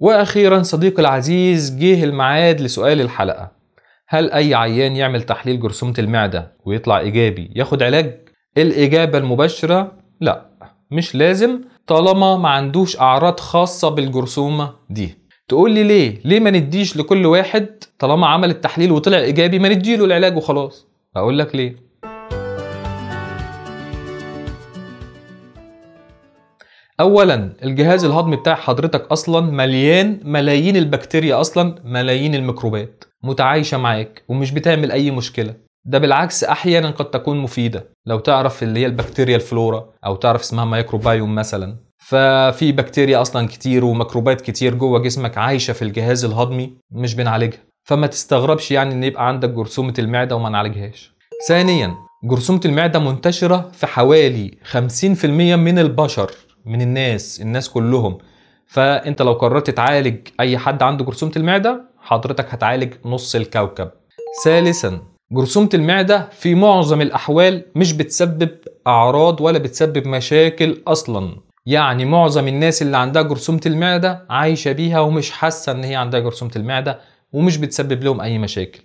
واخيرا صديقي العزيز جه المعاد لسؤال الحلقه هل اي عيان يعمل تحليل جرثومه المعده ويطلع ايجابي ياخد علاج الاجابه المباشره لا مش لازم طالما ما عندوش اعراض خاصه بالجرثومه دي تقول لي ليه ليه ما نديش لكل واحد طالما عمل التحليل وطلع ايجابي ما نديله العلاج وخلاص اقول لك ليه اولا الجهاز الهضمي بتاع حضرتك اصلا مليان ملايين البكتيريا اصلا ملايين الميكروبات متعايشه معاك ومش بتعمل اي مشكله ده بالعكس احيانا قد تكون مفيده لو تعرف اللي هي البكتيريا الفلورا او تعرف اسمها مايكروبايوم مثلا ففي بكتيريا اصلا كتير وميكروبات كتير جوه جسمك عايشه في الجهاز الهضمي مش بنعالجها فما تستغربش يعني ان يبقى عندك جرثومه المعده وما نعالجهاش ثانيا جرثومه المعده منتشره في حوالي 50% من البشر من الناس الناس كلهم فانت لو قررت تعالج اي حد عنده جرثومه المعده حضرتك هتعالج نص الكوكب ثالثا جرثومة المعدة في معظم الأحوال مش بتسبب أعراض ولا بتسبب مشاكل أصلا يعني معظم الناس اللي عندها جرثومة المعدة عايشة بيها ومش حاسة إن هي عندها جرثومة المعدة ومش بتسبب لهم أي مشاكل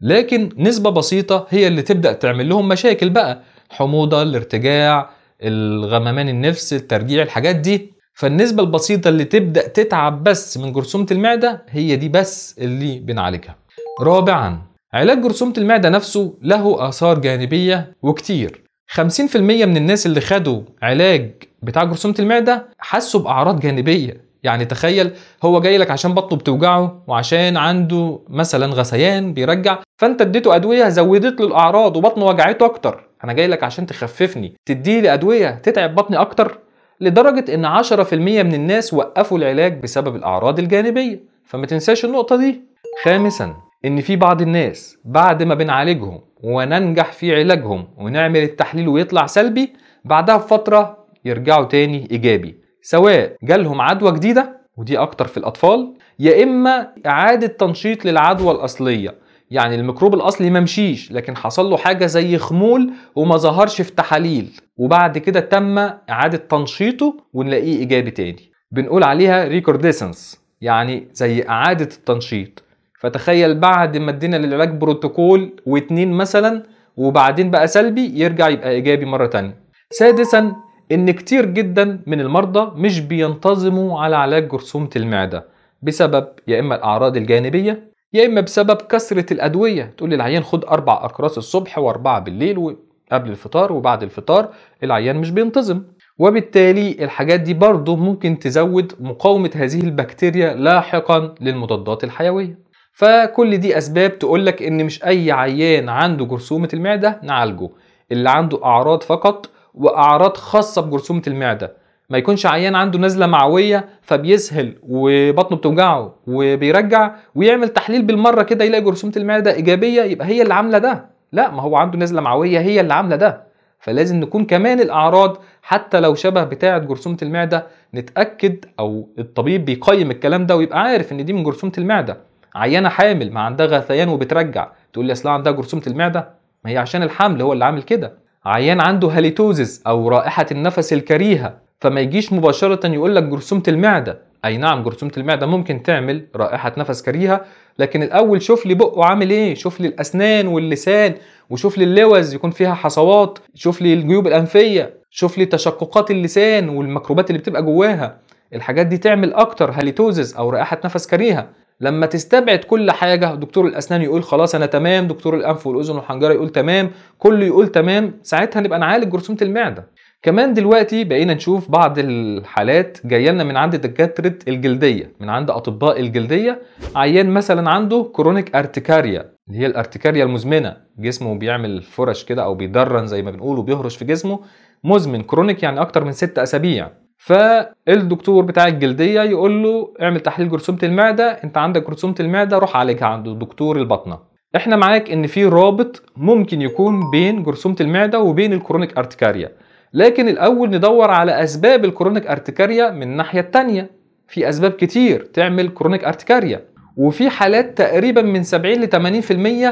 لكن نسبة بسيطة هي اللي تبدأ تعمل لهم مشاكل بقى حموضة الارتجاع الغممان النفس الترجيع الحاجات دي فالنسبة البسيطة اللي تبدأ تتعب بس من جرثومة المعدة هي دي بس اللي بنعالجها رابعا علاج جرثومة المعدة نفسه له آثار جانبية وكتير 50% من الناس اللي خدوا علاج بتاع جرثومة المعدة حسوا بأعراض جانبية يعني تخيل هو جاي لك عشان بطنه بتوجعه وعشان عنده مثلا غثيان بيرجع فانت اديته ادويه زودت له الاعراض وبطنه وجعته اكتر انا جاي لك عشان تخففني تدي لي ادويه تتعب بطني اكتر لدرجه ان 10% من الناس وقفوا العلاج بسبب الاعراض الجانبيه فما تنساش النقطه دي خامسا ان في بعض الناس بعد ما بنعالجهم وننجح في علاجهم ونعمل التحليل ويطلع سلبي بعدها بفتره يرجعوا تاني ايجابي سواء جالهم عدوى جديده ودي اكتر في الاطفال يا اما اعاده تنشيط للعدوى الاصليه يعني الميكروب الاصلي ممشيش لكن حصل له حاجه زي خمول وما ظهرش في تحاليل وبعد كده تم اعاده تنشيطه ونلاقيه ايجابي تاني بنقول عليها ريكورديسنس يعني زي اعاده التنشيط فتخيل بعد ما ادينا للعلاج بروتوكول واتنين مثلا وبعدين بقى سلبي يرجع يبقى ايجابي مره تانية سادسا ان كتير جدا من المرضى مش بينتظموا على علاج جرثومه المعده بسبب يا اما الاعراض الجانبيه يا إما بسبب كثرة الأدوية تقول للعيان خد أربع أقراص الصبح وأربعة بالليل وقبل الفطار وبعد الفطار العيان مش بينتظم وبالتالي الحاجات دي برضه ممكن تزود مقاومة هذه البكتيريا لاحقا للمضادات الحيوية فكل دي أسباب تقولك إن مش أي عيان عنده جرثومة المعدة نعالجه اللي عنده أعراض فقط وأعراض خاصة بجرثومة المعدة ما يكونش عيان عنده نزله معويه فبيسهل وبطنه بتوجعه وبيرجع ويعمل تحليل بالمره كده يلاقي جرثومه المعده ايجابيه يبقى هي اللي عامله ده لا ما هو عنده نزله معويه هي اللي عامله ده فلازم نكون كمان الاعراض حتى لو شبه بتاعه جرثومه المعده نتاكد او الطبيب بيقيم الكلام ده ويبقى عارف ان دي من جرثومه المعده عيانه حامل ما عندها غثيان وبترجع تقول لي اصل عندها جرثومه المعده ما هي عشان الحمل هو اللي عامل كده عيان عنده هاليتوزيس او رائحه النفس الكريهه فما يجيش مباشرة يقول لك جرثومة المعدة أي نعم جرثومة المعدة ممكن تعمل رائحة نفس كريهة لكن الأول شوف لي بقه عامل إيه شوف لي الأسنان واللسان وشوف لي اللوز يكون فيها حصوات شوف لي الجيوب الأنفية شوف لي تشققات اللسان والميكروبات اللي بتبقى جواها الحاجات دي تعمل أكتر هاليتوزز أو رائحة نفس كريهة لما تستبعد كل حاجة دكتور الأسنان يقول خلاص أنا تمام دكتور الأنف والأذن والحنجرة يقول تمام كله يقول تمام ساعتها نبقى نعالج جرثومة المعدة كمان دلوقتي بقينا نشوف بعض الحالات جايه لنا من عند دكاتره الجلديه من عند اطباء الجلديه عيان مثلا عنده كرونيك ارتكاريا اللي هي الارتكاريا المزمنه جسمه بيعمل فرش كده او بيدرن زي ما بنقول وبيهرش في جسمه مزمن كرونيك يعني اكتر من ست اسابيع فالدكتور بتاع الجلديه يقول له اعمل تحليل جرثومه المعده انت عندك جرثومه المعده روح عالجها عند دكتور البطنه احنا معاك ان في رابط ممكن يكون بين جرثومه المعده وبين الكرونيك ارتكاريا لكن الأول ندور على أسباب الكرونيك أرتكاريا من الناحية التانية في أسباب كتير تعمل كرونيك أرتكاريا وفي حالات تقريبا من 70 ل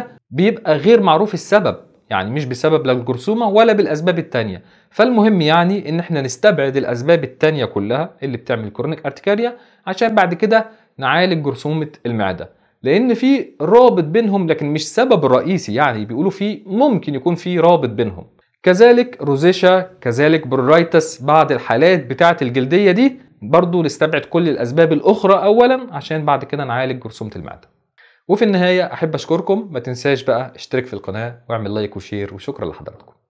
80% بيبقى غير معروف السبب يعني مش بسبب لا الجرثومة ولا بالأسباب التانية فالمهم يعني إن إحنا نستبعد الأسباب التانية كلها اللي بتعمل كرونيك أرتكاريا عشان بعد كده نعالج جرثومة المعدة لأن في رابط بينهم لكن مش سبب رئيسي يعني بيقولوا في ممكن يكون في رابط بينهم كذلك روزيشا كذلك برورايتس بعض الحالات بتاعة الجلدية دي برضو نستبعد كل الأسباب الأخرى أولا عشان بعد كده نعالج جرثومة المعدة وفي النهاية أحب أشكركم ما تنساش بقى اشترك في القناة واعمل لايك وشير وشكرا لحضراتكم